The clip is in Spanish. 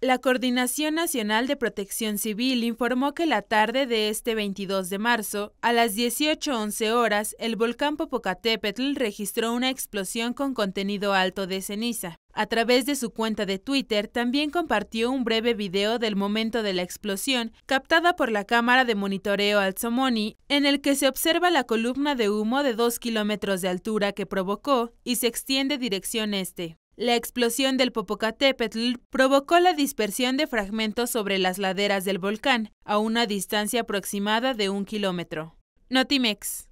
La Coordinación Nacional de Protección Civil informó que la tarde de este 22 de marzo, a las 18.11 horas, el volcán Popocatépetl registró una explosión con contenido alto de ceniza. A través de su cuenta de Twitter también compartió un breve video del momento de la explosión, captada por la cámara de monitoreo Alzomoni, en el que se observa la columna de humo de 2 kilómetros de altura que provocó y se extiende dirección este. La explosión del Popocatépetl provocó la dispersión de fragmentos sobre las laderas del volcán, a una distancia aproximada de un kilómetro. Notimex.